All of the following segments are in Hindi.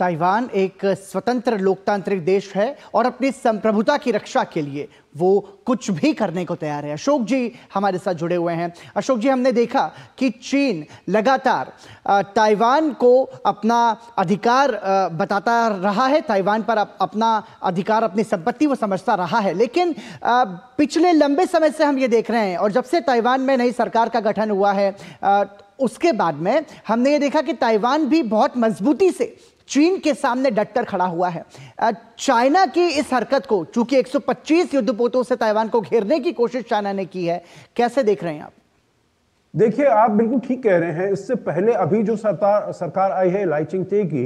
ताइवान एक स्वतंत्र लोकतांत्रिक देश है और अपनी संप्रभुता की रक्षा के लिए वो कुछ भी करने को तैयार है अशोक जी हमारे साथ जुड़े हुए हैं अशोक जी हमने देखा कि चीन लगातार ताइवान को अपना अधिकार बताता रहा है ताइवान पर अपना अधिकार अपनी संपत्ति वो समझता रहा है लेकिन पिछले लंबे समय से हम ये देख रहे हैं और जब से ताइवान में नई सरकार का गठन हुआ है उसके बाद में हमने ये देखा कि ताइवान भी बहुत मजबूती से चीन के सामने डटकर खड़ा हुआ है चाइना की इस हरकत को चूंकि 125 युद्धपोतों से ताइवान को घेरने की कोशिश चाइना ने की है कैसे देख रहे हैं आप देखिए आप बिल्कुल ठीक कह रहे हैं इससे पहले अभी जो सरकार सरकार आई है लाइचिंग ते की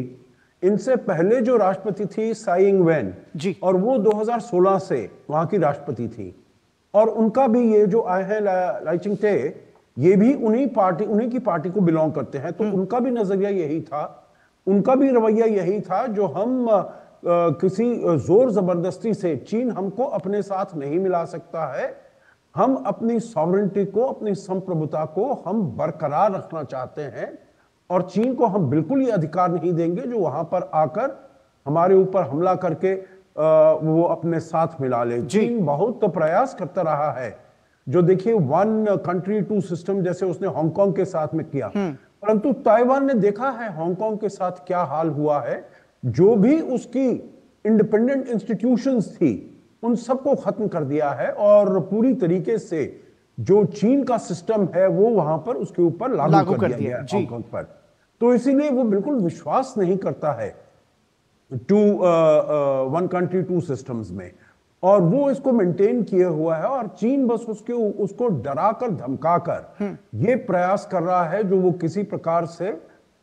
इनसे पहले जो राष्ट्रपति थी साइंग वेन जी और वो 2016 से वहां की राष्ट्रपति थी और उनका भी ये जो आए हैं ला, लाइचिंग ते ये भी उन्हीं पार्टी उन्हीं की पार्टी को बिलोंग करते हैं तो हम्म। उनका भी नजरिया यही था उनका भी रवैया यही था जो हम किसी जोर जबरदस्ती से चीन हमको अपने साथ नहीं मिला सकता है हम अपनी सॉवरेंटी को अपनी संप्रभुता को हम बरकरार रखना चाहते हैं और चीन को हम बिल्कुल ही अधिकार नहीं देंगे जो वहां पर आकर हमारे ऊपर हमला करके वो अपने साथ मिला ले चीन बहुत तो प्रयास करता रहा है जो देखिए वन कंट्री टू सिस्टम जैसे उसने हांगकांग के साथ में किया हम्म। परंतु ताइवान ने देखा है हांगकांग के साथ क्या हाल हुआ है जो भी उसकी इंडिपेंडेंट इंस्टीट्यूशंस थी उन सबको खत्म कर दिया है और पूरी तरीके से जो चीन का सिस्टम है वो वहां पर उसके ऊपर लागू, लागू कर, कर दिया है हांगकांग पर तो इसीलिए वो बिल्कुल विश्वास नहीं करता है two one country two systems में और वो इसको मेंटेन किए हुआ है और चीन बस उसके उसको डरा कर धमका कर हम्म। ये प्रयास कर रहा है जो वो किसी प्रकार से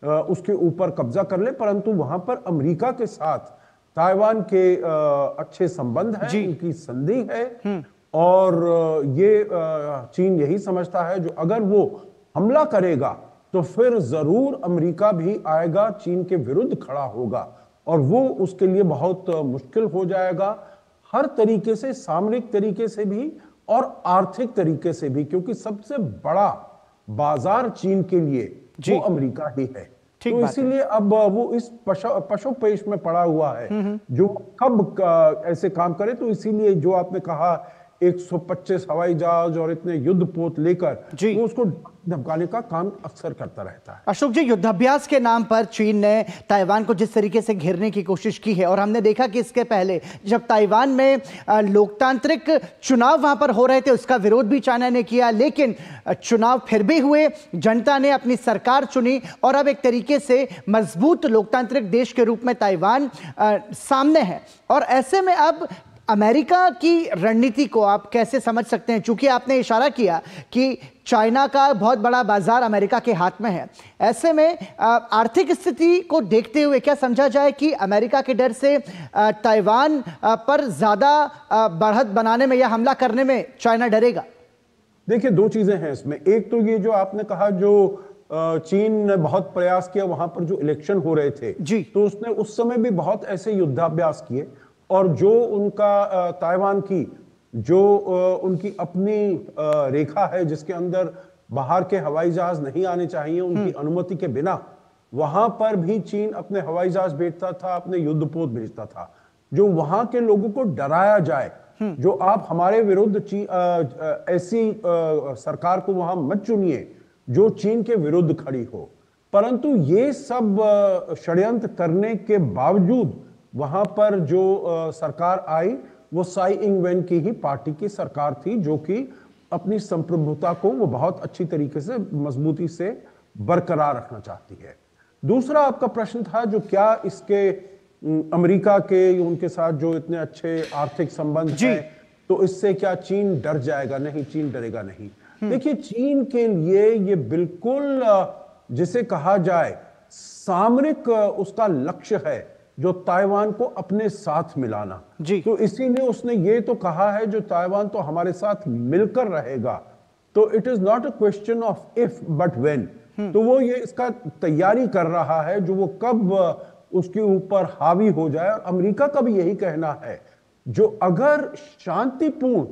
उसके ऊपर कब्जा कर ले परंतु वहां पर अमेरिका के साथ ताइवान के अच्छे संबंध हैं उनकी संधि है हम्म। और ये चीन यही समझता है जो अगर वो हमला करेगा तो फिर जरूर अमेरिका भी आएगा चीन के विरुद्ध खड़ा होगा और वो उसके लिए बहुत मुश्किल हो जाएगा हर तरीके से सामरिक तरीके से भी और आर्थिक तरीके से भी क्योंकि सबसे बड़ा बाजार चीन के लिए वो अमेरिका ही है तो इसीलिए अब वो इस पशु पेश में पड़ा हुआ है हम्म, हम्म। जो कब ऐसे काम करे तो इसीलिए जो आपने कहा 125 हवाई जहाज और इतने युद्ध पोत लेकर जी वो उसको धमकाने का काम अक्सर करता रहता है अशोक जी युद्धाभ्यास के नाम पर चीन ने ताइवान को जिस तरीके से घेरने की कोशिश की है और हमने देखा कि इसके पहले जब ताइवान में लोकतांत्रिक चुनाव वहां पर हो रहे थे उसका विरोध भी चाइना ने किया लेकिन चुनाव फिर भी हुए जनता ने अपनी सरकार चुनी और अब एक तरीके से मजबूत लोकतांत्रिक देश के रूप में ताइवान सामने है और ऐसे में अब अमेरिका की रणनीति को आप कैसे समझ सकते हैं चूंकि आपने इशारा किया कि चाइना का बहुत बड़ा बाजार अमेरिका के हाथ में है ऐसे में आर्थिक स्थिति को देखते हुए क्या समझा जाए कि अमेरिका के डर से ताइवान पर ज़्यादा बढ़त बनाने में या हमला करने में चाइना डरेगा देखिए दो चीज़ें हैं इसमें एक तो ये जो आपने कहा जो चीन ने बहुत प्रयास किया वहां पर जो इलेक्शन हो रहे थे जी तो उसने उस समय भी बहुत ऐसे युद्धाभ्यास किए और जो उनका ताइवान की जो उनकी अपनी रेखा है जिसके अंदर बाहर के हवाई जहाज नहीं आने चाहिए उनकी हम्म। अनुमति के बिना वहां पर भी चीन अपने हवाई जहाज भेजता था अपने युद्धपोत भेजता था जो वहां के लोगों को डराया जाए हम्म। जो आप हमारे विरुद्ध ऐसी सरकार को वहां मत चुनिए जो चीन के विरुद्ध खड़ी हो परंतु ये सब षड्यंत्र करने के बावजूद वहां पर जो सरकार आई वो साई वेन की ही पार्टी की सरकार थी जो कि अपनी संप्रभुता को वो बहुत अच्छी तरीके से मजबूती से बरकरार रखना चाहती है दूसरा आपका प्रश्न था जो क्या इसके अमेरिका के उनके साथ जो इतने अच्छे आर्थिक संबंध जी तो इससे क्या चीन डर जाएगा नहीं चीन डरेगा नहीं हम्म। देखिए चीन के लिए ये बिल्कुल जिसे कहा जाए सामरिक उसका लक्ष्य है जो ताइवान को अपने साथ मिलाना जी तो इसीलिए उसने ये तो कहा है जो ताइवान तो हमारे साथ मिलकर रहेगा तो it is not a question of if but when तो वो ये इसका तैयारी कर रहा है जो वो कब उसके ऊपर हावी हो जाए और अमेरिका का भी यही कहना है जो अगर शांतिपूर्ण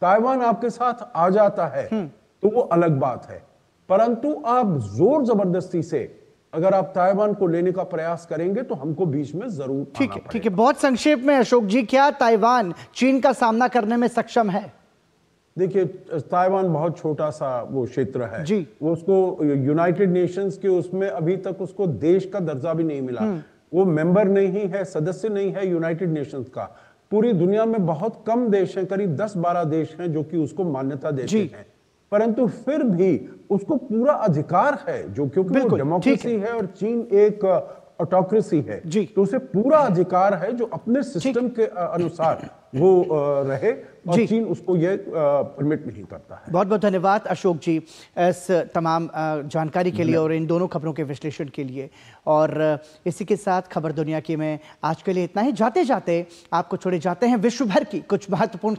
ताइवान आपके साथ आ जाता है हम्म। तो वो अलग बात है परंतु आप जोर जबरदस्ती से अगर आप ताइवान को लेने का प्रयास करेंगे तो हमको बीच में जरूर ठीक है ठीक है बहुत संक्षेप में अशोक जी क्या ताइवान चीन का सामना करने में सक्षम है देखिए ताइवान बहुत छोटा सा वो क्षेत्र है जी उसको यूनाइटेड नेशंस के उसमें अभी तक उसको देश का दर्जा भी नहीं मिला हम्म। वो मेंबर नहीं है सदस्य नहीं है यूनाइटेड नेशंस का पूरी दुनिया में बहुत कम देश हैं करीब 10-12 देश हैं जो कि उसको मान्यता देते हैं परंतु फिर भी उसको पूरा अधिकार है जो क्योंकि डेमोक्रेसी है।, है और चीन एक ऑटोक्रेसी है जी तो उसे पूरा अधिकार है जो अपने सिस्टम के अनुसार वो रहे और चीन उसको ये परमिट नहीं करता है बहुत बहुत धन्यवाद अशोक जी इस तमाम जानकारी के लिए और इन दोनों खबरों के विश्लेषण के लिए और इसी के साथ खबर दुनिया की में आज के लिए इतना ही जाते जाते आपको छोड़े जाते हैं विश्व भर की कुछ महत्वपूर्ण